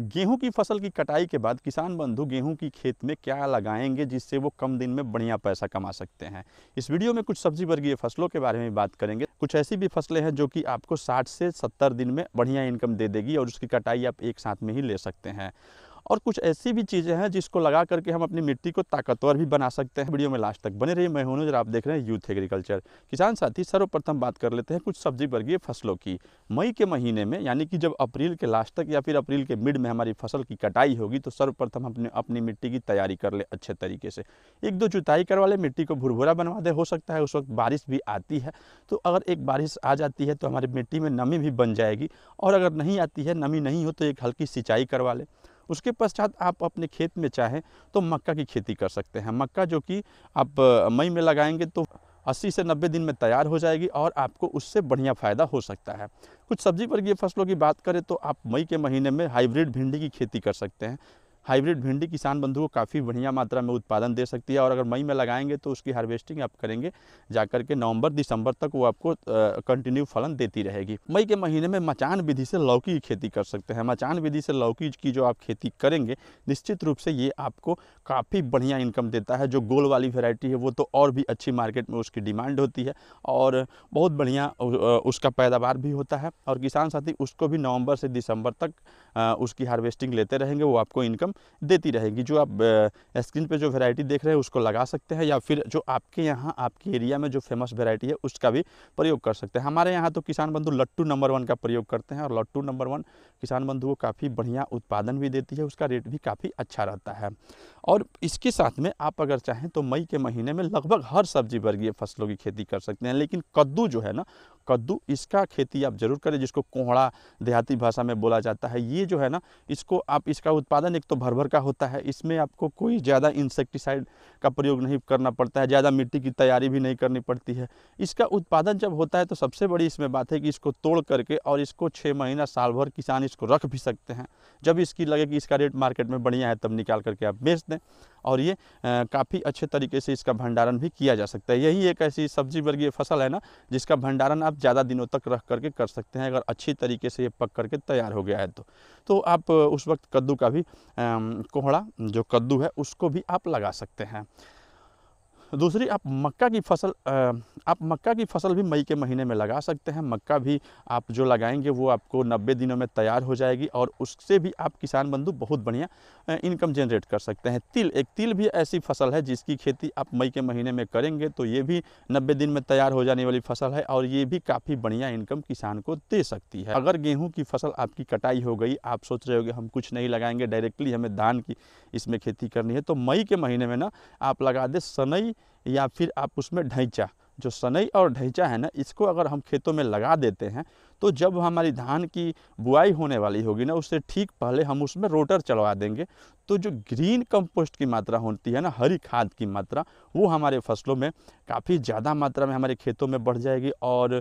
गेहूं की फसल की कटाई के बाद किसान बंधु गेहूं की खेत में क्या लगाएंगे जिससे वो कम दिन में बढ़िया पैसा कमा सकते हैं इस वीडियो में कुछ सब्जी वर्गीय फसलों के बारे में बात करेंगे कुछ ऐसी भी फसलें हैं जो कि आपको 60 से 70 दिन में बढ़िया इनकम दे देगी और उसकी कटाई आप एक साथ में ही ले सकते हैं और कुछ ऐसी भी चीज़ें हैं जिसको लगा करके हम अपनी मिट्टी को ताकतवर भी बना सकते हैं वीडियो में लास्ट तक बने रहिए मैं हूं जरा आप देख रहे हैं यूथ एग्रीकल्चर किसान साथी सर्वप्रथम बात कर लेते हैं कुछ सब्जी वर्गीय फसलों की मई के महीने में यानी कि जब अप्रैल के लास्ट तक या फिर अप्रैल के मिड में हमारी फसल की कटाई होगी तो सर्वप्रथम अपने अपनी मिट्टी की तैयारी कर ले अच्छे तरीके से एक दो जुताई करवा ले मिट्टी को भुरभुरा बनवा दे हो सकता है उस वक्त बारिश भी आती है तो अगर एक बारिश आ जाती है तो हमारी मिट्टी में नमी भी बन जाएगी और अगर नहीं आती है नमी नहीं हो तो एक हल्की सिंचाई करवा ले उसके पश्चात आप अपने खेत में चाहें तो मक्का की खेती कर सकते हैं मक्का जो कि आप मई में लगाएंगे तो 80 से 90 दिन में तैयार हो जाएगी और आपको उससे बढ़िया फ़ायदा हो सकता है कुछ सब्जी वर्गीय फसलों की बात करें तो आप मई के महीने में हाइब्रिड भिंडी की खेती कर सकते हैं हाइब्रिड भिंडी किसान बंधु को काफ़ी बढ़िया मात्रा में उत्पादन दे सकती है और अगर मई में लगाएंगे तो उसकी हार्वेस्टिंग आप करेंगे जाकर के नवंबर दिसंबर तक वो आपको कंटिन्यू फलन देती रहेगी मई के महीने में मचान विधि से लौकी की खेती कर सकते हैं मचान विधि से लौकी की जो आप खेती करेंगे निश्चित रूप से ये आपको काफ़ी बढ़िया इनकम देता है जो गोल वाली वेराइटी है वो तो और भी अच्छी मार्केट में उसकी डिमांड होती है और बहुत बढ़िया उसका पैदावार भी होता है और किसान साथी उसको भी नवंबर से दिसंबर तक उसकी हार्वेस्टिंग लेते रहेंगे वो आपको इनकम देती रहेगी जो आप स्क्रीन पे जो वैरायटी देख रहे हैं उसको लगा सकते हैं या फिर जो आपके यहाँ आपके एरिया में जो फेमस वैरायटी है उसका भी प्रयोग कर सकते हैं हमारे यहाँ तो किसान बंधु लट्टू नंबर वन का प्रयोग करते हैं और लट्टू नंबर वन किसान बंधु को काफ़ी बढ़िया उत्पादन भी देती है उसका रेट भी काफ़ी अच्छा रहता है और इसके साथ में आप अगर चाहें तो मई के महीने में लगभग हर सब्जी वर्गीय फसलों की खेती कर सकते हैं लेकिन कद्दू जो है ना कद्दू इसका खेती आप जरूर करें जिसको कोहड़ा देहाती भाषा में बोला जाता है ये जो है ना इसको आप इसका उत्पादन एक तो भर भर का होता है इसमें आपको कोई ज़्यादा इंसेक्टिसाइड का प्रयोग नहीं करना पड़ता है ज़्यादा मिट्टी की तैयारी भी नहीं करनी पड़ती है इसका उत्पादन जब होता है तो सबसे बड़ी इसमें बात है कि इसको तोड़ करके और इसको छः महीना साल भर किसान इसको रख भी सकते हैं जब इसकी लगे कि इसका रेट मार्केट में बढ़िया है तब निकाल करके आप बेच दें और ये काफ़ी अच्छे तरीके से इसका भंडारण भी किया जा सकता है यही एक ऐसी सब्जी वर्गीय फसल है ना जिसका भंडारण आप ज़्यादा दिनों तक रख करके कर सकते हैं अगर अच्छी तरीके से ये पक करके तैयार हो गया है तो तो आप उस वक्त कद्दू का भी कोहड़ा जो कद्दू है उसको भी आप लगा सकते हैं दूसरी आप मक्का की फसल आप मक्का की फसल भी मई के महीने में लगा सकते हैं मक्का भी आप जो लगाएंगे वो आपको 90 दिनों में तैयार हो जाएगी और उससे भी आप किसान बंधु बहुत बढ़िया इनकम जनरेट कर सकते हैं तिल एक तिल भी ऐसी फसल है जिसकी खेती आप मई के महीने में करेंगे तो ये भी नब्बे दिन में तैयार हो जाने वाली फसल है और ये भी काफ़ी बढ़िया इनकम किसान को दे सकती है अगर गेहूँ की फसल आपकी कटाई हो गई आप सोच रहे होगे हम कुछ नहीं लगाएंगे डायरेक्टली हमें धान की इसमें खेती करनी है तो मई के महीने में ना आप लगा दे सनई या फिर आप उसमें ढैंचा जो सनई और ढैचा है ना इसको अगर हम खेतों में लगा देते हैं तो जब हमारी धान की बुआई होने वाली होगी ना उससे ठीक पहले हम उसमें रोटर चलवा देंगे तो जो ग्रीन कंपोस्ट की मात्रा होती है ना हरी खाद की मात्रा वो हमारे फसलों में काफ़ी ज़्यादा मात्रा में हमारे खेतों में बढ़ जाएगी और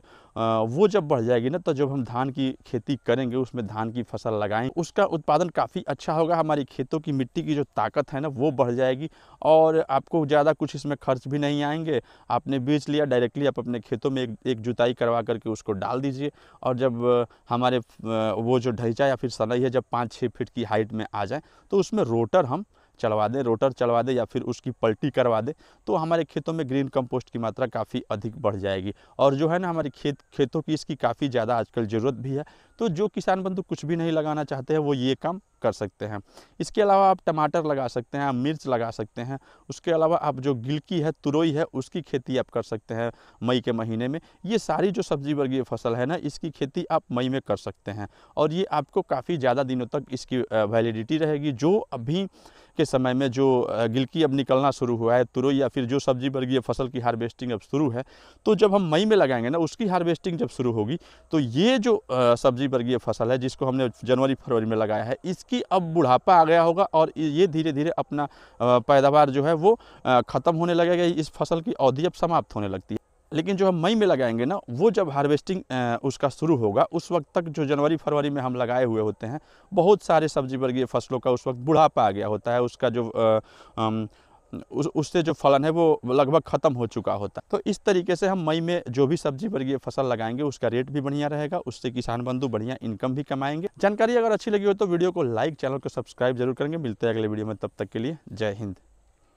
वो जब बढ़ जाएगी ना तो जब हम धान की खेती करेंगे उसमें धान की फसल लगाएं उसका उत्पादन काफ़ी अच्छा होगा हमारी खेतों की मिट्टी की जो ताकत है ना वो बढ़ जाएगी और आपको ज़्यादा कुछ इसमें खर्च भी नहीं आएंगे आपने बीज लिया डायरेक्टली आप अपने खेतों में एक एक जुताई करवा करके उसको डाल दीजिए और जब हमारे वो जो ढैचा या फिर सनई है जब पाँच छः फीट की हाइट में आ जाए तो उसमें रोटर हम चलवा दें रोटर चलवा दें या फिर उसकी पलटी करवा दें तो हमारे खेतों में ग्रीन कंपोस्ट की मात्रा काफ़ी अधिक बढ़ जाएगी और जो है ना हमारे खेत खेतों की इसकी काफ़ी ज़्यादा आजकल ज़रूरत भी है तो जो किसान बंधु कुछ भी नहीं लगाना चाहते हैं वो ये काम कर सकते हैं इसके अलावा आप टमाटर लगा सकते हैं आप मिर्च लगा सकते हैं उसके अलावा आप जो गिलकी है तुरोई है उसकी खेती आप कर सकते हैं मई के महीने में ये सारी जो सब्जी वर्गीय फसल है ना इसकी खेती आप मई में कर सकते हैं और ये आपको काफ़ी ज़्यादा दिनों तक इसकी वैलिडिटी रहेगी जो अभी के समय में जो गिलकी अब निकलना शुरू हुआ है तुरई या फिर जो सब्जी वर्गीय फसल की हार्वेस्टिंग अब शुरू है तो जब हम मई में लगाएंगे ना उसकी हार्वेस्टिंग जब शुरू होगी तो ये जो सब्जी वर्गीय फसल है जिसको हमने जनवरी फरवरी में लगाया है इसकी अब बुढ़ापा आ गया होगा और ये धीरे धीरे अपना पैदावार जो है वो ख़त्म होने लगेगा इस फसल की अवधि अब समाप्त होने लगती है लेकिन जो हम मई में लगाएंगे ना वो जब हार्वेस्टिंग उसका शुरू होगा उस वक्त तक जो जनवरी फरवरी में हम लगाए हुए होते हैं बहुत सारे सब्जी वर्गीय फसलों का उस वक्त बुढ़ापा आ गया होता है उसका जो आ, आ, उस उससे जो फलन है वो लगभग ख़त्म हो चुका होता है तो इस तरीके से हम मई में जो भी सब्जी वर्गीय फसल लगाएंगे उसका रेट भी बढ़िया रहेगा उससे किसान बंधु बढ़िया इनकम भी कमाएंगे जानकारी अगर अच्छी लगी हो तो वीडियो को लाइक चैनल को सब्सक्राइब जरूर करेंगे मिलते हैं अगले वीडियो में तब तक के लिए जय हिंद